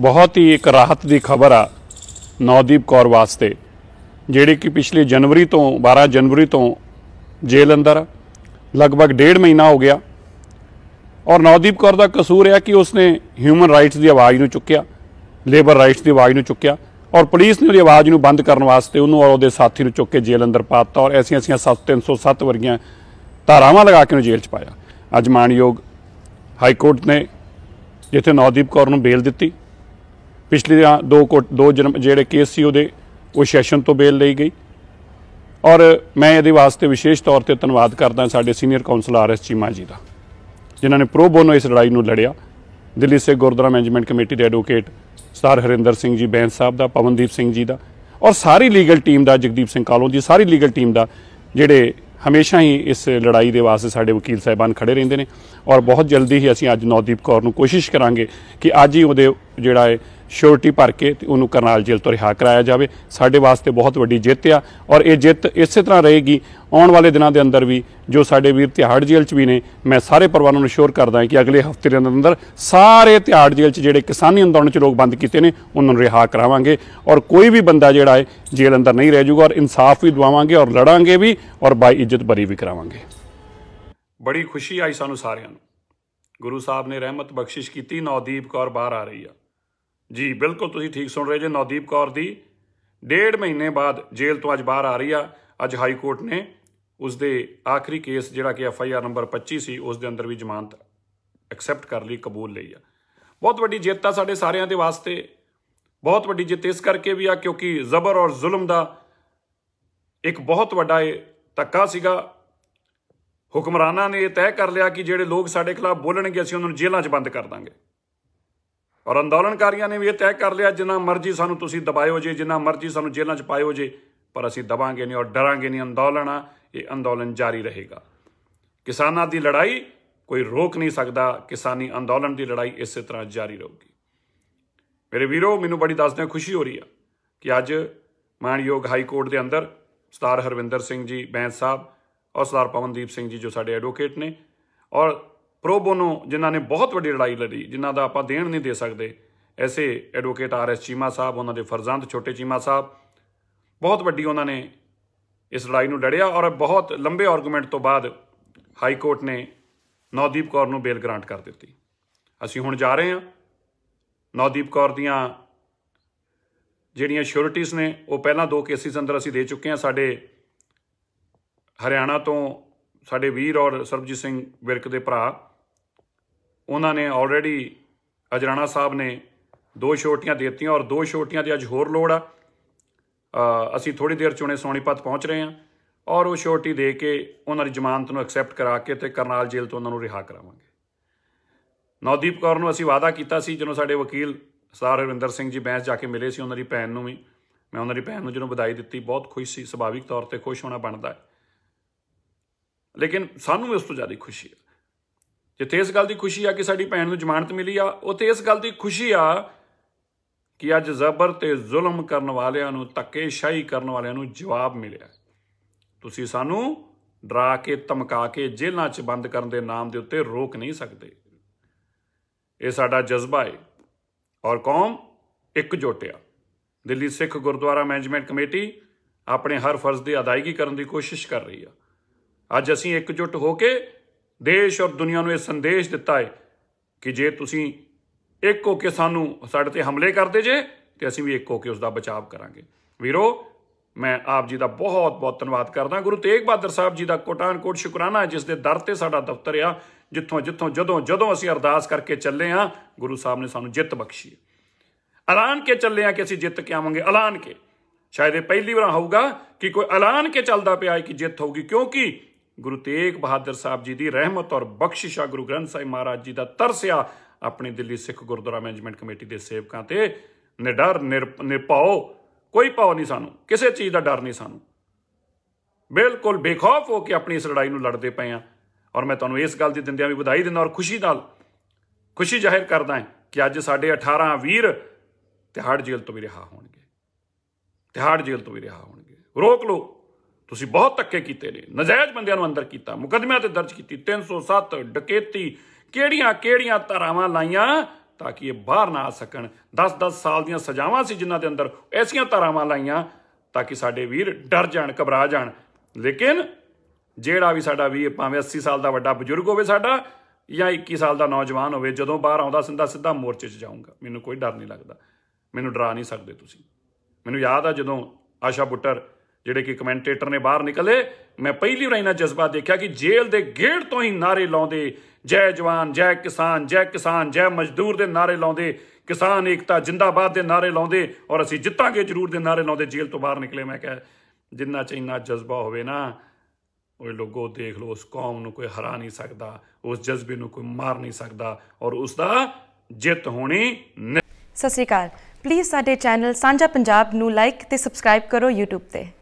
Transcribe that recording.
ਬਹੁਤ ਹੀ ਇੱਕ ਰਾਹਤ ਦੀ ਖਬਰ ਆ ਨੌਦੀਪ ਕੌਰ ਵਾਸਤੇ ਜਿਹੜੀ ਕਿ ਪਿਛਲੇ ਜਨਵਰੀ ਤੋਂ 12 ਜਨਵਰੀ ਤੋਂ ਜੇਲ੍ਹ ਅੰਦਰ ਲਗਭਗ ਡੇਢ ਮਹੀਨਾ ਹੋ ਗਿਆ ਔਰ ਨੌਦੀਪ ਕੌਰ ਦਾ ਕਸੂਰ ਹੈ ਕਿ ਉਸਨੇ ਹਿਊਮਨ ਰਾਈਟਸ ਦੀ ਆਵਾਜ਼ ਨੂੰ ਚੁੱਕਿਆ ਲੇਬਰ ਰਾਈਟਸ ਦੀ ਆਵਾਜ਼ ਨੂੰ ਚੁੱਕਿਆ ਔਰ ਪੁਲਿਸ ਨੇ ਉਹਦੀ ਆਵਾਜ਼ ਨੂੰ ਬੰਦ ਕਰਨ ਵਾਸਤੇ ਉਹਨੂੰ ਔਰ ਉਹਦੇ ਸਾਥੀ ਨੂੰ ਚੁੱਕ ਕੇ ਜੇਲ੍ਹ ਅੰਦਰ ਪਾਤਾ ਔਰ ਐਸੀਆਂ ਐਸੀਆਂ 7307 ਵਰਗੀਆਂ ਧਾਰਾਵਾਂ ਲਗਾ ਕੇ ਉਹਨੂੰ ਜੇਲ੍ਹ 'ਚ ਪਾਇਆ ਅੱਜ ਮਾਨਯੋਗ ਹਾਈ ਕੋਰਟ ਨੇ ਜਿੱਥੇ ਨੌਦੀਪ ਕੌਰ ਨੂੰ ਬੇਲ ਦਿੱਤੀ ਪਿਛਲੇ ਦੋ ਦੋ ਜਨਮ ਜਿਹੜੇ ਕੇਸ ਸੀ ਉਹਦੇ ਉਹ ਸੈਸ਼ਨ ਤੋਂ ਬੇਲ ਲਈ ਗਈ ਔਰ ਮੈਂ ਇਹਦੇ ਵਾਸਤੇ ਵਿਸ਼ੇਸ਼ ਤੌਰ ਤੇ ਧੰਨਵਾਦ ਕਰਦਾ ਸਾਡੇ senior counsel R S Cheema ji ਦਾ ਜਿਨ੍ਹਾਂ ਨੇ ਪ੍ਰੋ ਬੋਨੋ ਇਸ ਲੜਾਈ ਨੂੰ ਲੜਿਆ ਦਿੱਲੀ ਸੇ ਗੁਰਦੁਆਰਾ ਮੈਨੇਜਮੈਂਟ ਕਮੇਟੀ ਦੇ ਐਡਵੋਕੇਟ ਸਰ ਹਰਿੰਦਰ ਸਿੰਘ ਜੀ ਬੈਂਸ ਸਾਹਿਬ ਦਾ ਪਵਨਦੀਪ ਸਿੰਘ ਜੀ ਦਾ ਔਰ ਸਾਰੀ ਲੀਗਲ ਟੀਮ ਦਾ ਜਗਦੀਪ ਸਿੰਘ ਕਾਲੋਂ ਦੀ ਸਾਰੀ ਲੀਗਲ ਟੀਮ ਦਾ ਜਿਹੜੇ ਹਮੇਸ਼ਾ ਹੀ ਇਸ ਲੜਾਈ ਦੇ ਵਾਸਤੇ ਸਾਡੇ ਵਕੀਲ ਸਾਹਿਬਾਨ ਖੜੇ ਰਹਿੰਦੇ ਨੇ ਔਰ ਬਹੁਤ ਜਲਦੀ ਹੀ ਅਸੀਂ ਅੱਜ ਨੌਦੀਪ ਕੌਰ ਨੂੰ ਕੋਸ਼ਿਸ਼ ਕਰਾਂਗੇ ਕਿ ਅੱਜ ਹੀ ਉਹਦੇ ਜਿਹੜਾ ਹੈ ਸ਼ੋਰਟੀ ਭਰ ਕੇ ਤੇ ਉਹਨੂੰ ਕਰਨਾਲ ਜੇਲ੍ਹ ਤੋਂ ਰਿਹਾ ਕਰਾਇਆ ਜਾਵੇ ਸਾਡੇ ਵਾਸਤੇ ਬਹੁਤ ਵੱਡੀ ਜਿੱਤ ਆ ਔਰ ਇਹ ਜਿੱਤ ਇਸੇ ਤਰ੍ਹਾਂ ਰਹੇਗੀ ਆਉਣ ਵਾਲੇ ਦਿਨਾਂ ਦੇ ਅੰਦਰ ਵੀ ਜੋ ਸਾਡੇ ਵੀਰ ਤਿਹਾੜ ਜੇਲ੍ਹ 'ਚ ਵੀ ਨੇ ਮੈਂ ਸਾਰੇ ਪਰਿਵਾਰਾਂ ਨੂੰ ਸ਼ੋਰ ਕਰਦਾ ਹਾਂ ਕਿ ਅਗਲੇ ਹਫ਼ਤੇ ਦੇ ਅੰਦਰ ਸਾਰੇ ਤਿਹਾੜ ਜੇਲ੍ਹ 'ਚ ਜਿਹੜੇ ਕਿਸਾਨੀ ਅੰਦੋਲਨ 'ਚ ਲੋਕ ਬੰਦ ਕੀਤੇ ਨੇ ਉਹਨਾਂ ਨੂੰ ਰਿਹਾ ਕਰਾਵਾਂਗੇ ਔਰ ਕੋਈ ਵੀ ਬੰਦਾ ਜਿਹੜਾ ਹੈ ਜੇਲ੍ਹ ਅੰਦਰ ਨਹੀਂ ਰਹਿ ਜਾਊਗਾ ਔਰ ਇਨਸਾਫ ਵੀ ਦਵਾਵਾਂਗੇ ਔਰ ਲੜਾਂਗੇ ਵੀ ਔਰ ਬਾਈ ਇੱਜ਼ਤ ਭਰੀ ਵੀ ਕਰਾਵਾਂਗੇ ਬੜੀ ਖੁਸ਼ੀ ਆਈ ਸਾਨੂੰ ਸਾਰਿਆਂ ਨੂੰ ਗੁਰੂ ਸਾਹਿਬ ਨੇ ਰਹਿਮਤ ਬਖਸ਼ਿਸ਼ ਕੀਤੀ ਨੌਦੀਪ ਕੌਰ ਬਾਹਰ ਆ ਰਹੀ ਆ ਜੀ ਬਿਲਕੁਲ ਤੁਸੀਂ ਠੀਕ ਸੁਣ ਰਹੇ ਜੇ ਨੌਦੀਪ ਕੌਰ ਦੀ ਡੇਢ ਮਹੀਨੇ ਬਾਅਦ ਜੇਲ੍ਹ ਤੋਂ ਅੱਜ ਬਾਹਰ ਆ ਰਹੀ ਆ ਅੱਜ ਹਾਈ ਕੋਰਟ ਨੇ ਉਸ ਦੇ ਆਖਰੀ ਕੇਸ ਜਿਹੜਾ ਕਿ ਐਫ ਆਈ ਆਰ ਨੰਬਰ 25 ਸੀ ਉਸ ਦੇ ਅੰਦਰ ਵੀ ਜ਼ਮਾਨਤ ਐਕਸੈਪਟ ਕਰ ਲਈ ਕਬੂਲ ਲਈ ਆ ਬਹੁਤ ਵੱਡੀ ਜਿੱਤ ਆ ਸਾਡੇ ਸਾਰਿਆਂ ਦੇ ਵਾਸਤੇ ਬਹੁਤ ਵੱਡੀ ਜਿੱਤ ਇਸ ਕਰਕੇ ਵੀ ਆ ਕਿਉਂਕਿ ਜ਼ਬਰ ਔਰ ਜ਼ੁਲਮ ਦਾ ਇੱਕ ਬਹੁਤ ਵੱਡਾ ਇਹ ਤੱਕਾ ਸੀਗਾ ਹੁਕਮਰਾਨਾਂ ਨੇ ਇਹ ਤੈਅ ਕਰ ਲਿਆ ਕਿ ਜਿਹੜੇ ਲੋਕ ਸਾਡੇ ਖਿਲਾਫ ਬੋਲਣਗੇ ਅਸੀਂ ਉਹਨਾਂ ਨੂੰ ਜੇਲ੍ਹਾਂ 'ਚ ਬੰਦ ਕਰ ਦਾਂਗੇ ਔਰ ਅੰਦੋਲਨਕਾਰੀਆਂ ਨੇ ਵੀ ਇਹ ਤੈਅ ਕਰ ਲਿਆ ਜਿੰਨਾ ਮਰਜ਼ੀ ਸਾਨੂੰ ਤੁਸੀਂ ਦਬਾਇਓ ਜੇ ਜਿੰਨਾ ਮਰਜ਼ੀ ਸਾਨੂੰ ਜੇਲ੍ਹਾਂ 'ਚ ਪਾਇਓ ਜੇ ਪਰ ਅਸੀਂ ਦਬਾਂਗੇ ਨਹੀਂ ਔਰ ਡਰਾਂਗੇ ਨਹੀਂ ਅੰਦੋਲਨ ਆ ਇਹ ਅੰਦੋਲਨ ਜਾਰੀ ਰਹੇਗਾ ਕਿਸਾਨਾਂ ਦੀ ਲੜਾਈ ਕੋਈ ਰੋਕ ਨਹੀਂ ਸਕਦਾ ਕਿਸਾਨੀ ਅੰਦੋਲਨ ਦੀ ਲੜਾਈ ਇਸੇ ਤਰ੍ਹਾਂ ਜਾਰੀ ਰਹੂਗੀ ਮੇਰੇ ਵੀਰੋ ਮੈਨੂੰ ਬੜੀ ਦੱਸਦਿਆਂ ਖੁਸ਼ੀ ਹੋ ਰਹੀ ਆ ਕਿ ਅੱਜ ਮਾਨਯੋਗ ਹਾਈ ਕੋਰਟ ਦੇ ਅੰਦਰ ਸਤਾਰ ਹਰਵਿੰਦਰ ਸਿੰਘ ਜੀ ਬੈਂਸ ਸਾਹਿਬ ਔਰ ਸਤਾਰ ਪਵਨਦੀਪ ਸਿੰਘ ਜੀ ਜੋ ਸਾਡੇ ਐਡਵੋਕੇਟ ਨੇ ਔਰ ਪ੍ਰੋਬੋਨੋ ਜਿਨ੍ਹਾਂ ਨੇ ਬਹੁਤ ਵੱਡੀ ਲੜਾਈ ਲੜੀ ਜਿਨ੍ਹਾਂ ਦਾ ਆਪਾਂ ਦੇਣ ਨਹੀਂ ਦੇ ਸਕਦੇ ਐਸੇ advocate R S Cheema Sahib ਉਹਨਾਂ ਦੇ ਫਰਜ਼ੰਦ ਛੋਟੇ ਚੀਮਾ ਸਾਹਿਬ ਬਹੁਤ ਵੱਡੀ ਉਹਨਾਂ ਨੇ ਇਸ ਲੜਾਈ ਨੂੰ ਲੜਿਆ ਔਰ ਬਹੁਤ ਲੰਬੇ ਆਰਗੂਮੈਂਟ ਤੋਂ ਬਾਅਦ ਹਾਈ ਕੋਰਟ ਨੇ ਨੌਦੀਪ ਕੌਰ ਨੂੰ ਬੇਲ ਗ੍ਰਾਂਟ ਕਰ ਦਿੱਤੀ ਅਸੀਂ ਹੁਣ ਜਾ ਰਹੇ ਹਾਂ ਨੌਦੀਪ ਕੌਰ ਦੀਆਂ ਜਿਹੜੀਆਂ ਸ਼ੋਰਟੀਜ਼ ਨੇ ਉਹ ਪਹਿਲਾਂ ਦੋ ਕੇਸਿਸ ਅੰਦਰ ਅਸੀਂ ਦੇ ਚੁੱਕੇ ਹਾਂ ਸਾਡੇ ਹਰਿਆਣਾ ਤੋਂ ਸਾਡੇ ਵੀਰ ਔਰ ਸਰਬਜੀਤ ਸਿੰਘ ਵਿਰਕ ਦੇ ਭਰਾ ਉਹਨਾਂ ਨੇ ਆਲਰੇਡੀ ਅਜਰਾਣਾ ਸਾਹਿਬ ਨੇ ਦੋ ਛੋਟੀਆਂ ਦਿੱਤੀਆਂ ਔਰ ਦੋ ਛੋਟੀਆਂ ਦੀ ਅੱਜ ਹੋਰ ਲੋੜ ਆ ਅਸੀਂ ਥੋੜੀ ਦੇਰ ਚੋਣੇ ਸੋਣੀਪਤ ਪਹੁੰਚ ਰਹੇ ਹਾਂ ਔਰ ਉਹ ਛੋਟੀ ਦੇ ਕੇ ਉਹਨਾਂ ਦੀ ਜ਼ਮਾਨਤ ਨੂੰ ਐਕਸੈਪਟ ਕਰਾ ਕੇ ਤੇ ਕਰਨਾਲ ਜੇਲ੍ਹ ਤੋਂ ਉਹਨਾਂ ਨੂੰ ਰਿਹਾ ਕਰਾਵਾਂਗੇ ਨੌਦੀਪ ਕੌਰ ਨੂੰ ਅਸੀਂ ਵਾਅਦਾ ਕੀਤਾ ਸੀ ਜਦੋਂ ਸਾਡੇ ਵਕੀਲ ਸਰ ਰਵਿੰਦਰ ਸਿੰਘ ਜੀ ਬੈਂਸ ਜਾ ਕੇ ਮਿਲੇ ਸੀ ਉਹਨਾਂ ਦੀ ਭੈਣ ਨੂੰ ਵੀ ਮੈਂ ਉਹਨਾਂ ਦੀ ਭੈਣ ਨੂੰ ਜਦੋਂ ਵਧਾਈ ਦਿੱਤੀ ਬਹੁਤ ਖੁਸ਼ ਸੀ ਸੁਭਾਵਿਕ ਤੌਰ ਤੇ ਖੁਸ਼ ਹੋਣਾ ਬਣਦਾ ਹੈ ਲੇਕਿਨ ਸਾਨੂੰ ਇਸ ਤੋਂ ਜ਼ਿਆਦਾ ਖੁਸ਼ੀ ਹੈ ਜਿੱਥੇ ਇਸ ਗੱਲ ਦੀ ਖੁਸ਼ੀ ਆ ਕਿ ਸਾਡੀ ਭੈਣ ਨੂੰ ਜ਼ਮਾਨਤ ਮਿਲੀ ਆ ਉੱਥੇ ਇਸ ਗੱਲ ਦੀ ਖੁਸ਼ੀ ਆ ਕਿ ਅੱਜ ਜ਼ਬਰ ਤੇ ਜ਼ੁਲਮ ਕਰਨ ਵਾਲਿਆਂ ਨੂੰ ਤੱਕੇਸ਼ਾਹੀ ਕਰਨ ਵਾਲਿਆਂ ਨੂੰ ਜਵਾਬ ਮਿਲਿਆ ਤੁਸੀਂ ਸਾਨੂੰ ਡਰਾ ਕੇ ਧਮਕਾ ਕੇ ਜੇਲ੍ਹਾਂ 'ਚ ਬੰਦ ਕਰਨ ਦੇ ਨਾਮ ਦੇ ਉੱਤੇ ਰੋਕ ਨਹੀਂ ਸਕਦੇ ਇਹ ਸਾਡਾ ਜਜ਼ਬਾ ਹੈ ਔਰ ਕੌਮ ਇਕਜੁੱਟ ਆ ਦਿੱਲੀ ਸਿੱਖ ਗੁਰਦੁਆਰਾ ਮੈਨੇਜਮੈਂਟ ਕਮੇਟੀ ਆਪਣੇ ਹਰ ਫਰਜ਼ ਦੀ ਅਦਾਇਗੀ ਕਰਨ ਦੀ ਕੋਸ਼ਿਸ਼ ਕਰ ਰਹੀ ਆ ਅੱਜ ਅਸੀਂ ਜੁਟ ਹੋ ਕੇ ਦੇਸ਼ ਔਰ ਦੁਨੀਆ ਨੂੰ ਇਹ ਸੰਦੇਸ਼ ਦਿੱਤਾ ਹੈ ਕਿ ਜੇ ਤੁਸੀਂ ਇੱਕ ਹੋ ਕੇ ਸਾਨੂੰ ਸਾਡੇ ਤੇ ਹਮਲੇ ਕਰਦੇ ਜੇ ਤੇ ਅਸੀਂ ਵੀ ਇੱਕ ਹੋ ਕੇ ਉਸ ਦਾ ਬਚਾਅ ਕਰਾਂਗੇ ਵੀਰੋ ਮੈਂ ਆਪ ਜੀ ਦਾ ਬਹੁਤ ਬਹੁਤ ਧੰਨਵਾਦ ਕਰਦਾ ਗੁਰੂ ਤੇਗ ਬਹਾਦਰ ਸਾਹਿਬ ਜੀ ਦਾ ਕੋਟਾਨ ਕੋਟ ਸ਼ੁਕਰਾਨਾ ਜਿਸ ਦੇ ਦਰ ਤੇ ਸਾਡਾ ਦਫ਼ਤਰ ਆ ਜਿੱਥੋਂ ਜਿੱਥੋਂ ਜਦੋਂ ਜਦੋਂ ਅਸੀਂ ਅਰਦਾਸ ਕਰਕੇ ਚੱਲੇ ਆ ਗੁਰੂ ਸਾਹਿਬ ਨੇ ਸਾਨੂੰ ਜਿੱਤ ਬਖਸ਼ੀ ਐਲਾਨ ਕੇ ਚੱਲੇ ਆ ਕਿ ਅਸੀਂ ਜਿੱਤ ਕੇ ਆਵਾਂਗੇ ਐਲਾਨ ਕੇ ਸ਼ਾਇਦ ਇਹ ਪਹਿਲੀ ਵਾਰ ਹੋਊਗਾ ਕਿ ਕੋਈ ਐਲਾਨ ਕੇ ਚੱਲਦਾ ਪਿਆ ਹੈ ਕਿ ਜਿੱਤ ਹੋਊਗੀ ਕਿਉਂਕਿ ਗੁਰੂ ਤੇਗ ਬਹਾਦਰ ਸਾਹਿਬ ਜੀ ਦੀ ਰਹਿਮਤ ਔਰ ਬਖਸ਼ਿਸ਼ਾ ਗੁਰੂ ਗ੍ਰੰਥ ਸਾਹਿਬ ਮਹਾਰਾਜ ਜੀ ਦਾ ਤਰਸਿਆ ਆਪਣੇ ਦਿੱਲੀ ਸਿੱਖ ਗੁਰਦੁਆਰਾ ਮੈਨੇਜਮੈਂਟ ਕਮੇਟੀ ਦੇ ਸੇਵਕਾਂ ਤੇ ਨਿਡਰ ਨਿਰਪਾਓ ਕੋਈ ਪਾਉ ਨਹੀਂ ਸਾਨੂੰ ਕਿਸੇ ਚੀਜ਼ ਦਾ ਡਰ ਨਹੀਂ ਸਾਨੂੰ ਬਿਲਕੁਲ ਬੇਖੌਫ ਹੋ ਕੇ ਆਪਣੀ ਇਸ ਲੜਾਈ ਨੂੰ ਲੜਦੇ ਪਏ ਆ ਔਰ ਮੈਂ ਤੁਹਾਨੂੰ ਇਸ ਗੱਲ ਦੀ ਦਿੰਦਿਆਂ ਵੀ ਵਧਾਈ ਦਿੰਦਾ ਔਰ ਖੁਸ਼ੀ ਨਾਲ ਖੁਸ਼ੀ ਜ਼ਾਹਿਰ ਕਰਦਾ ਹਾਂ ਕਿ ਅੱਜ ਸਾਡੇ 18 ਵੀਰ ਤਿਹਾੜ ਜੇਲ੍ਹ ਤੋਂ ਵੀ ਰਿਹਾ ਹੋਣਗੇ ਤਿਹਾੜ ਜੇਲ੍ਹ ਤੋਂ ਵੀ ਰਿਹਾ ਹੋਣਗੇ ਰੋਕ ਲੋ ਤੁਸੀਂ ਬਹੁਤ ਧੱਕੇ ਕੀਤੇ ਨੇ ਨਜਾਇਜ਼ ਬੰਦਿਆਂ ਨੂੰ ਅੰਦਰ ਕੀਤਾ ਮੁਕਦਮਿਆਂ ਤੇ ਦਰਜ ਕੀਤੀ 307 ਡਕੈਤੀ ਕਿਹੜੀਆਂ ਕਿਹੜੀਆਂ ਧਾਰਾਵਾਂ ਲਾਈਆਂ ਤਾਂ ਕਿ ਇਹ ਬਾਹਰ ਨਾ ਆ ਸਕਣ 10-10 ਸਾਲ ਦੀਆਂ ਸਜ਼ਾਵਾਂ ਸੀ ਜਿਨ੍ਹਾਂ ਦੇ ਅੰਦਰ ਐਸੀਆਂ ਧਾਰਾਵਾਂ ਲਾਈਆਂ ਤਾਂ ਕਿ ਸਾਡੇ ਵੀਰ ਡਰ ਜਾਣ ਘਬਰਾ ਜਾਣ ਲੇਕਿਨ ਜਿਹੜਾ ਵੀ ਸਾਡਾ ਵੀਰ ਭਾਵੇਂ 80 ਸਾਲ ਦਾ ਵੱਡਾ ਬਜ਼ੁਰਗ ਹੋਵੇ ਸਾਡਾ ਜਾਂ 21 ਸਾਲ ਦਾ ਨੌਜਵਾਨ ਹੋਵੇ ਜਦੋਂ ਬਾਹਰ ਆਉਂਦਾ ਸਿੰਦਾ ਸਿੱਧਾ ਮੋਰਚੇ 'ਚ ਜਾਊਂਗਾ ਮੈਨੂੰ ਕੋਈ ਡਰ ਨਹੀਂ ਲੱਗਦਾ ਮੈਨੂੰ ਡਰਾ ਨਹੀਂ ਸਕਦੇ ਤੁਸੀਂ ਮੈਨੂੰ ਯਾਦ ਆ ਜਦੋਂ ਆਸ਼ਾ ਬੁੱਟਰ ਜਿਹੜੇ ਕਿ ਕਮੈਂਟੇਟਰ ਨੇ ਬਾਹਰ ਨਿਕਲੇ ਮੈਂ ਪਹਿਲੀ ਵਾਰ ਇਹਨਾਂ ਜਜ਼ਬਾ ਦੇਖਿਆ ਕਿ ਜੇਲ੍ਹ ਦੇ ਗੇੜ ਤੋਂ ਹੀ ਨਾਰੇ ਲਾਉਂਦੇ ਜੈ ਜਵਾਨ ਜੈ ਕਿਸਾਨ ਜੈ ਕਿਸਾਨ ਜੈ ਮਜ਼ਦੂਰ ਦੇ ਨਾਰੇ ਲਾਉਂਦੇ ਕਿਸਾਨ ਏਕਤਾ ਜਿੰਦਾਬਾਦ ਦੇ ਨਾਰੇ ਲਾਉਂਦੇ ਔਰ ਅਸੀਂ ਜਿੱਤਾਂਗੇ ਜ਼ਰੂਰ ਦੇ ਨਾਰੇ ਲਾਉਂਦੇ ਜੇਲ੍ਹ ਤੋਂ ਬਾਹਰ ਨਿਕਲੇ ਮੈਂ ਕਿਹਾ ਜਿੰਨਾ ਚ ਇੰਨਾ ਜਜ਼ਬਾ ਹੋਵੇ ਨਾ ਉਹ ਲੋਕੋ ਦੇਖ ਲੋ ਉਸ ਕੌਮ ਨੂੰ ਕੋਈ ਹਰਾ ਨਹੀਂ ਸਕਦਾ ਉਸ ਜਜ਼ਬੇ ਨੂੰ ਕੋਈ ਮਾਰ ਨਹੀਂ ਸਕਦਾ ਔਰ ਉਸ ਦਾ ਜਿੱਤ ਹੋਣੀ ਸਤਿ ਸ੍ਰੀ ਅਕਾਲ ਪਲੀਜ਼ ਸਾਡੇ ਚੈਨਲ ਸਾਂਝਾ ਪੰਜਾਬ ਨੂੰ ਲਾਈਕ ਤੇ ਸਬਸਕ੍ਰਾਈਬ ਕਰੋ YouTube ਤੇ